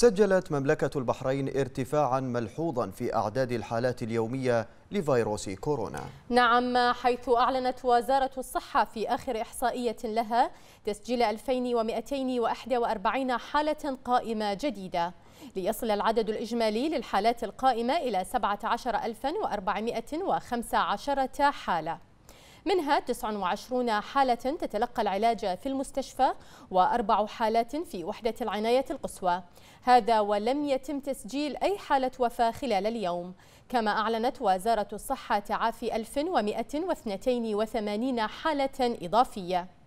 سجلت مملكة البحرين ارتفاعا ملحوظا في أعداد الحالات اليومية لفيروس كورونا نعم حيث أعلنت وزارة الصحة في آخر إحصائية لها تسجيل 2241 حالة قائمة جديدة ليصل العدد الإجمالي للحالات القائمة إلى 17415 حالة منها 29 حالة تتلقى العلاج في المستشفى وأربع حالات في وحدة العناية القصوى هذا ولم يتم تسجيل أي حالة وفاة خلال اليوم كما أعلنت وزارة الصحة تعافي 1182 حالة إضافية